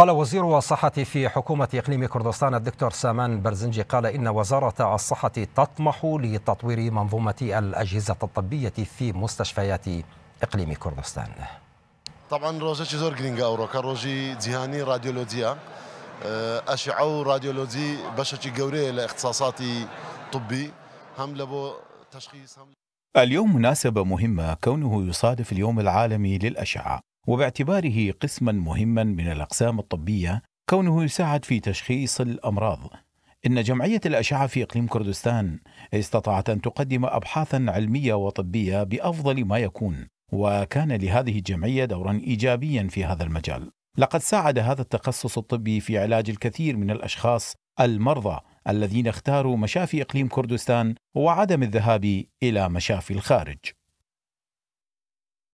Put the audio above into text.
قال وزير الصحة في حكومة إقليم كردستان الدكتور سامان برزنجي قال إن وزارة الصحة تطمح لتطوير منظومة الأجهزة الطبية في مستشفيات إقليم كردستان طبعا روزه زور جرينغا أوروكا روجي جهاني راديولوجيا اه، أشعو راديولوجي بشكي جوري لإختصاصات طبي هم لبو تشخيص هم اليوم مناسبة مهمة كونه يصادف اليوم العالمي للأشعة وباعتباره قسما مهما من الاقسام الطبيه كونه يساعد في تشخيص الامراض إن جمعية الأشعة في إقليم كردستان استطاعت أن تقدم أبحاثا علمية وطبية بأفضل ما يكون وكان لهذه الجمعية دورا إيجابيا في هذا المجال لقد ساعد هذا التخصص الطبي في علاج الكثير من الأشخاص المرضى الذين اختاروا مشافي إقليم كردستان وعدم الذهاب إلى مشافي الخارج